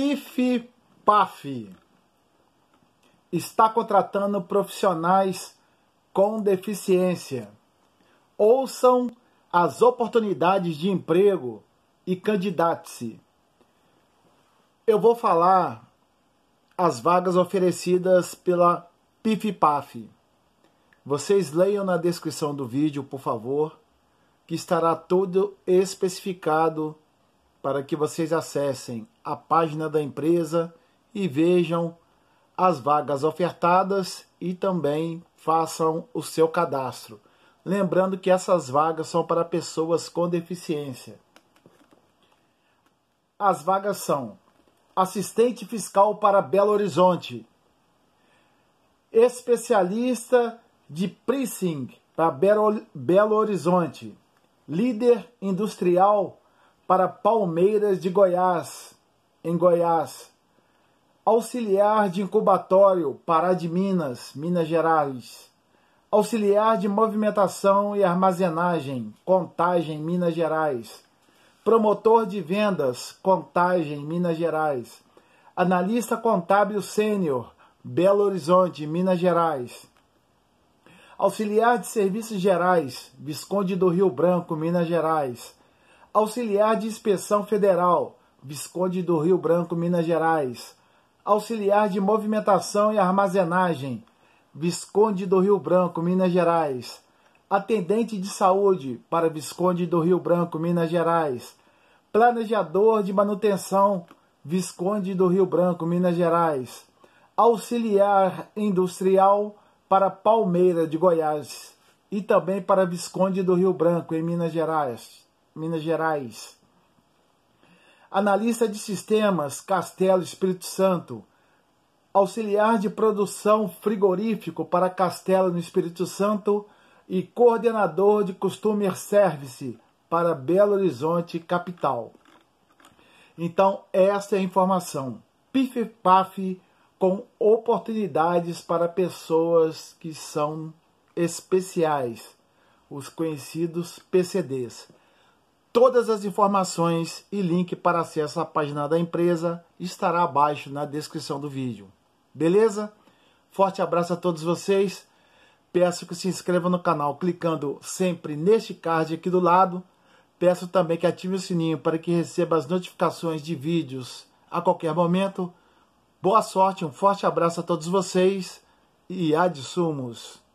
Pif Paf está contratando profissionais com deficiência. Ouçam as oportunidades de emprego e candidate-se. Eu vou falar as vagas oferecidas pela PIFPAF. Vocês leiam na descrição do vídeo, por favor, que estará tudo especificado para que vocês acessem a página da empresa e vejam as vagas ofertadas e também façam o seu cadastro. Lembrando que essas vagas são para pessoas com deficiência. As vagas são assistente fiscal para Belo Horizonte, especialista de pricing para Belo Horizonte, líder industrial para Palmeiras de Goiás, em Goiás. Auxiliar de incubatório, Pará de Minas, Minas Gerais. Auxiliar de movimentação e armazenagem, Contagem, Minas Gerais. Promotor de vendas, Contagem, Minas Gerais. Analista contábil sênior, Belo Horizonte, Minas Gerais. Auxiliar de Serviços Gerais, Visconde do Rio Branco, Minas Gerais auxiliar de inspeção federal, Visconde do Rio Branco, Minas Gerais, auxiliar de movimentação e armazenagem, Visconde do Rio Branco, Minas Gerais, atendente de saúde para Visconde do Rio Branco, Minas Gerais, planejador de manutenção, Visconde do Rio Branco, Minas Gerais, auxiliar industrial para Palmeira de Goiás e também para Visconde do Rio Branco, em Minas Gerais. Minas Gerais. Analista de sistemas, Castelo Espírito Santo. Auxiliar de produção frigorífico para Castelo no Espírito Santo e coordenador de Customer Service para Belo Horizonte, capital. Então, essa é a informação. PIF-PAF com oportunidades para pessoas que são especiais, os conhecidos PCDs. Todas as informações e link para acesso à página da empresa estará abaixo na descrição do vídeo. Beleza? Forte abraço a todos vocês. Peço que se inscreva no canal clicando sempre neste card aqui do lado. Peço também que ative o sininho para que receba as notificações de vídeos a qualquer momento. Boa sorte, um forte abraço a todos vocês e ad sumos.